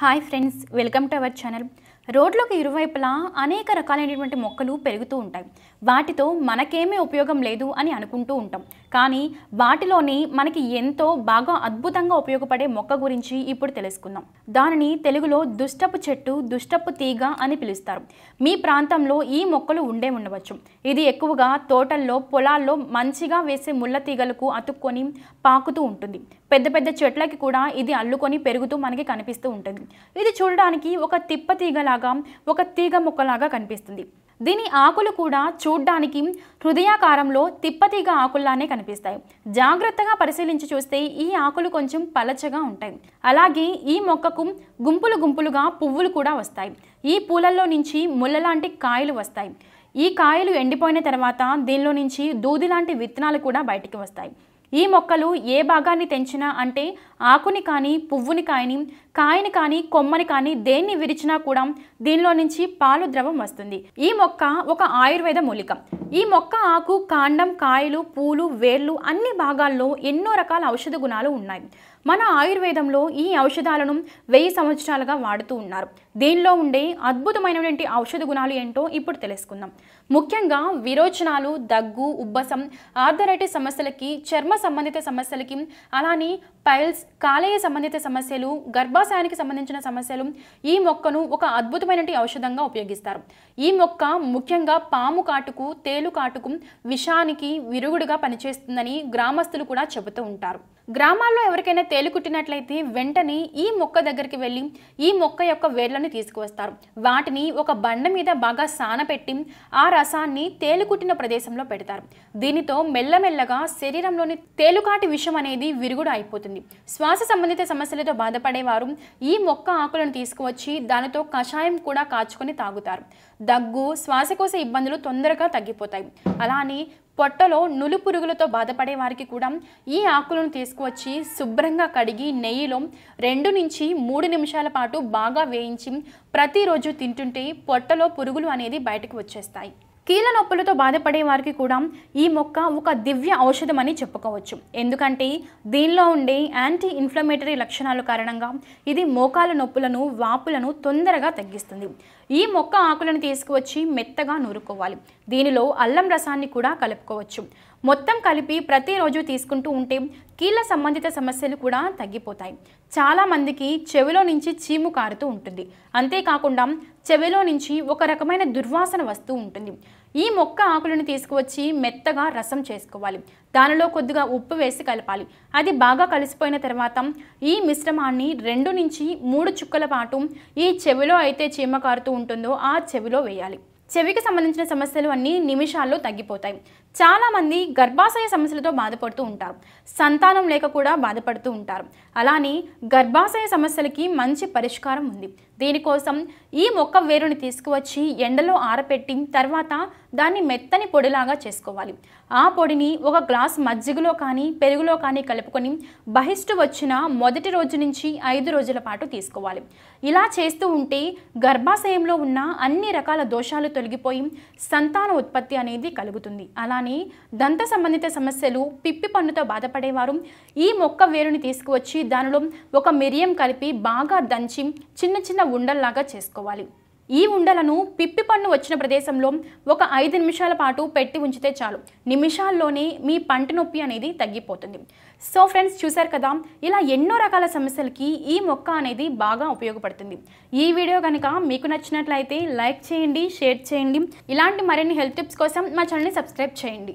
hi friends welcome to our channel రోడ్లకు ఇరువైపులా అనేక రకాలైనటువంటి మొక్కలు పెరుగుతూ ఉంటాయి వాటితో మనకేమీ ఉపయోగం లేదు అని అనుకుంటూ ఉంటాం కానీ వాటిలోని మనకి ఎంతో బాగా అద్భుతంగా ఉపయోగపడే మొక్క గురించి ఇప్పుడు తెలుసుకుందాం దానిని తెలుగులో దుష్టపు చెట్టు దుష్టపు తీగ అని పిలుస్తారు మీ ప్రాంతంలో ఈ మొక్కలు ఉండే ఉండవచ్చు ఇది ఎక్కువగా తోటల్లో పొలాల్లో మంచిగా వేసే ముళ్ళ తీగలకు అతుక్కొని పాకుతూ ఉంటుంది పెద్ద పెద్ద చెట్లకి కూడా ఇది అల్లుకొని పెరుగుతూ మనకి కనిపిస్తూ ఉంటుంది ఇది చూడడానికి ఒక తిప్ప లాగా ఒక తీగ మొక్కలాగా కనిపిస్తుంది దీని ఆకులు కూడా చూడ్డానికి హృదయాకారంలో తిప్పతీగ ఆకుల్లానే కనిపిస్తాయి జాగ్రత్తగా పరిశీలించి చూస్తే ఈ ఆకులు కొంచెం పలచగా ఉంటాయి అలాగే ఈ మొక్కకు గుంపులు గుంపులుగా పువ్వులు కూడా వస్తాయి ఈ పూలల్లో నుంచి ముళ్ళలాంటి కాయలు వస్తాయి ఈ కాయలు ఎండిపోయిన తర్వాత దీనిలో నుంచి దూది లాంటి విత్తనాలు కూడా బయటికి వస్తాయి ఈ మొక్కలు ఏ భాగాన్ని తెంచినా అంటే ఆకుని కానీ పువ్వుని కాయని కాయని కానీ కొమ్మని కానీ దేన్ని విరిచినా కూడా దీనిలో నుంచి పాలు ద్రవం వస్తుంది ఈ మొక్క ఒక ఆయుర్వేద మూలిక ఈ మొక్క ఆకు కాండం కాయలు పూలు వేర్లు అన్ని భాగాల్లో ఎన్నో రకాల ఔషధ గుణాలు ఉన్నాయి మన ఆయుర్వేదంలో ఈ ఔషధాలను వెయ్యి సంవత్సరాలుగా వాడుతూ ఉన్నారు దీనిలో ఉండే అద్భుతమైనటువంటి ఔషధ గుణాలు ఏంటో ఇప్పుడు తెలుసుకుందాం ముఖ్యంగా విరోచనాలు దగ్గు ఉబ్బసం ఆర్థరైటిస్ సమస్యలకి చర్మ సంబంధిత సమస్యలకి అలానే పైల్స్ కాలేయ సంబంధిత సమస్యలు గర్భాశయానికి సంబంధించిన సమస్యలు ఈ మొక్కను ఒక అద్భుతమైనటి ఔషధంగా ఉపయోగిస్తారు ఈ మొక్క ముఖ్యంగా పాము కాటుకు తేలు కాటుకు విషానికి విరుగుడుగా పనిచేస్తుందని గ్రామస్తులు కూడా చెబుతూ ఉంటారు గ్రామాల్లో ఎవరికైనా తేలికుట్టినట్లయితే వెంటనే ఈ మొక్క దగ్గరికి వెళ్ళి ఈ మొక్క యొక్క వేర్లను తీసుకువస్తారు వాటిని ఒక బండ మీద బాగా సానపెట్టి ఆ రసాన్ని తేలికుట్టిన ప్రదేశంలో పెడతారు దీనితో మెల్లమెల్లగా శరీరంలోని తేలుకాటి విషం అనేది విరుగుడు అయిపోతుంది శ్వాస సంబంధిత సమస్యలతో బాధపడేవారు ఈ మొక్క ఆకులను తీసుకువచ్చి దానితో కషాయం కూడా కాచుకొని తాగుతారు దగ్గు శ్వాసకోశ ఇబ్బందులు తొందరగా తగ్గిపోతాయి అలానే పొట్టలో నులు పురుగులతో బాధపడే వారికి కూడా ఈ ఆకులను తీసుకువచ్చి శుభ్రంగా కడిగి నెయ్యిలో రెండు నుంచి మూడు నిమిషాల పాటు బాగా వేయించి ప్రతిరోజు తింటుంటే పొట్టలో పురుగులు అనేది బయటకు వచ్చేస్తాయి కీళ్ళ నొప్పులతో బాధపడే వారికి కూడా ఈ మొక్క ఒక దివ్య ఔషధం అని చెప్పుకోవచ్చు ఎందుకంటే దీనిలో ఉండే యాంటీ ఇన్ఫ్లమేటరీ లక్షణాల కారణంగా ఇది మోకాల నొప్పులను వాపులను తొందరగా తగ్గిస్తుంది ఈ మొక్క ఆకులను తీసుకువచ్చి మెత్తగా నూరుకోవాలి దీనిలో అల్లం రసాన్ని కూడా కలుపుకోవచ్చు మొత్తం కలిపి ప్రతిరోజు తీసుకుంటూ ఉంటే కీళ్ళ సంబంధిత సమస్యలు కూడా తగ్గిపోతాయి చాలామందికి చెవిలో నుంచి చీము కారుతూ ఉంటుంది అంతేకాకుండా చెవిలో నుంచి ఒక రకమైన దుర్వాసన వస్తూ ఉంటుంది ఈ మొక్క ఆకులను తీసుకువచ్చి మెత్తగా రసం చేసుకోవాలి దానిలో కొద్దిగా ఉప్పు వేసి కలపాలి అది బాగా కలిసిపోయిన తర్వాత ఈ మిశ్రమాన్ని రెండు నుంచి మూడు చుక్కల పాటు ఈ చెవిలో అయితే చీమ కారుతూ ఉంటుందో ఆ చెవిలో వేయాలి చెవికి సంబంధించిన సమస్యలు అన్నీ నిమిషాల్లో తగ్గిపోతాయి చాలామంది గర్భాశయ సమస్యలతో బాధపడుతూ ఉంటారు సంతానం లేక కూడా బాధపడుతూ ఉంటారు అలానే గర్భాశయ సమస్యలకి మంచి పరిష్కారం ఉంది దీనికోసం ఈ మొక్క వేరుని తీసుకువచ్చి ఎండలో ఆరపెట్టి తర్వాత దాన్ని మెత్తని పొడిలాగా చేసుకోవాలి ఆ పొడిని ఒక గ్లాస్ మజ్జిగలో కానీ పెరుగులో కానీ కలుపుకొని బహిష్టు వచ్చిన మొదటి రోజు నుంచి ఐదు రోజుల పాటు తీసుకోవాలి ఇలా చేస్తూ ఉంటే గర్భాశయంలో ఉన్న అన్ని రకాల దోషాలు తొలగిపోయి సంతాన ఉత్పత్తి అనేది కలుగుతుంది అలానే దంత సంబంధిత సమస్యలు పిప్పి పన్నుతో బాధపడేవారు ఈ మొక్క వేరుని తీసుకువచ్చి దానిలో ఒక మిరియం కలిపి బాగా దంచి చిన్న చిన్న ఉండల్లాగా చేసుకోవాలి ఈ ఉండలను పిప్పి పన్ను వచ్చిన ప్రదేశంలో ఒక ఐదు నిమిషాల పాటు పెట్టి ఉంచితే చాలు నిమిషాల్లోనే మీ పంట నొప్పి అనేది తగ్గిపోతుంది సో ఫ్రెండ్స్ చూశారు కదా ఇలా ఎన్నో రకాల సమస్యలకి ఈ మొక్క అనేది బాగా ఉపయోగపడుతుంది ఈ వీడియో కనుక మీకు నచ్చినట్లయితే లైక్ చేయండి షేర్ చేయండి ఇలాంటి మరిన్ని హెల్త్ టిప్స్ కోసం మా ఛానల్ని సబ్స్క్రైబ్ చేయండి